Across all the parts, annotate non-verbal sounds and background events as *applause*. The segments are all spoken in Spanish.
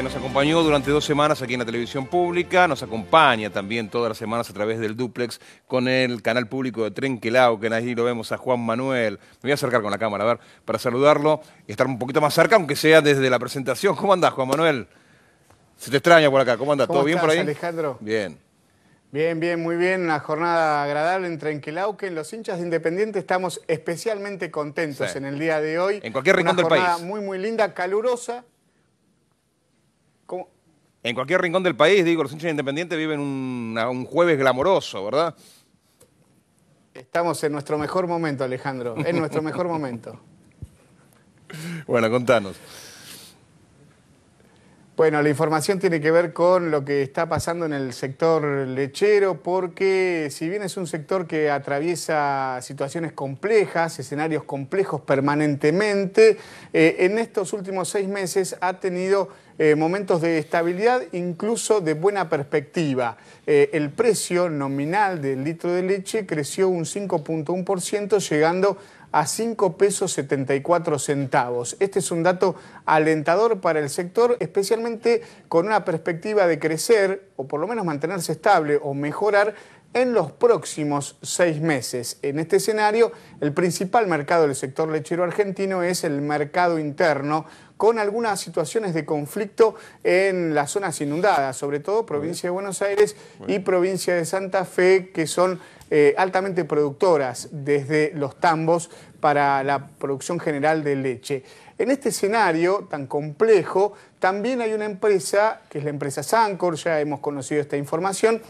nos acompañó durante dos semanas aquí en la televisión pública, nos acompaña también todas las semanas a través del duplex con el canal público de Trenquelao, Ahí lo vemos a Juan Manuel. Me voy a acercar con la cámara, a ver, para saludarlo y estar un poquito más cerca, aunque sea desde la presentación. ¿Cómo andás, Juan Manuel? Se te extraña por acá, ¿cómo andás? ¿Todo bien por ahí? Alejandro? Bien. Bien, bien, muy bien. Una jornada agradable en Trenquelauquen. los hinchas de Independiente estamos especialmente contentos en el día de hoy. En cualquier rincón Una del jornada Muy, muy linda, calurosa, en cualquier rincón del país, digo, los hinchas independientes viven un, jueves glamoroso, ¿verdad? Estamos en nuestro mejor momento, Alejandro, en nuestro mejor momento. *laughs* Bueno, contanos. Bueno, la información tiene que ver con lo que está pasando en el sector lechero, porque si bien es un sector que atraviesa situaciones complejas, escenarios complejos permanentemente, eh, en estos últimos seis meses ha tenido eh, momentos de estabilidad, incluso de buena perspectiva. Eh, el precio nominal del litro de leche creció un 5.1%, llegando a 5 pesos 74 centavos. Este es un dato alentador para el sector, especialmente con una perspectiva de crecer o por lo menos mantenerse estable o mejorar en los próximos seis meses. En este escenario, el principal mercado del sector lechero argentino es el mercado interno, con algunas situaciones de conflicto en las zonas inundadas, sobre todo provincia de Buenos Aires y provincia de Santa Fe, que son eh, altamente productoras desde los tambos para la producción general de leche. En este escenario tan complejo, también hay una empresa, que es la empresa Sancor, ya hemos conocido esta información,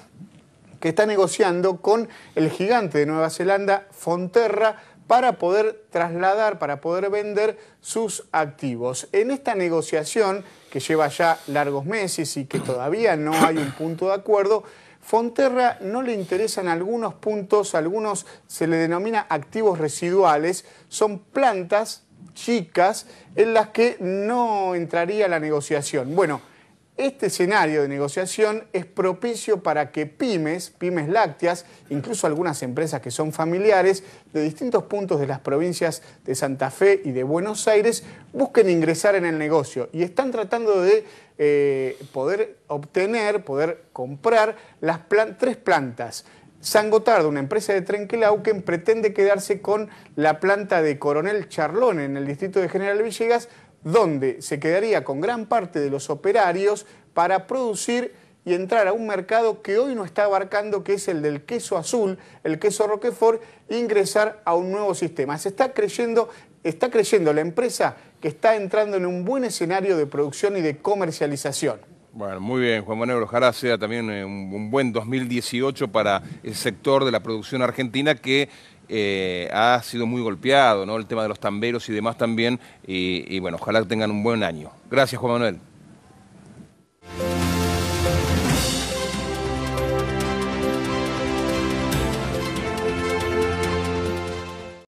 que está negociando con el gigante de Nueva Zelanda, Fonterra, para poder trasladar, para poder vender sus activos. En esta negociación, que lleva ya largos meses y que todavía no hay un punto de acuerdo, Fonterra no le interesan algunos puntos, algunos se le denomina activos residuales, son plantas chicas en las que no entraría la negociación. Bueno, este escenario de negociación es propicio para que pymes, pymes lácteas, incluso algunas empresas que son familiares de distintos puntos de las provincias de Santa Fe y de Buenos Aires, busquen ingresar en el negocio y están tratando de eh, poder obtener, poder comprar las tres plantas. San Gotardo, una empresa de Trenquelauquen, pretende quedarse con la planta de Coronel Charlón en el distrito de General Villegas donde se quedaría con gran parte de los operarios para producir y entrar a un mercado que hoy no está abarcando, que es el del queso azul, el queso Roquefort, e ingresar a un nuevo sistema. Se está creyendo, está creyendo la empresa que está entrando en un buen escenario de producción y de comercialización. Bueno, muy bien, Juan Manuel, ojalá sea también eh, un buen 2018 para el sector de la producción argentina que eh, ha sido muy golpeado, ¿no? El tema de los tamberos y demás también. Y, y bueno, ojalá tengan un buen año. Gracias, Juan Manuel.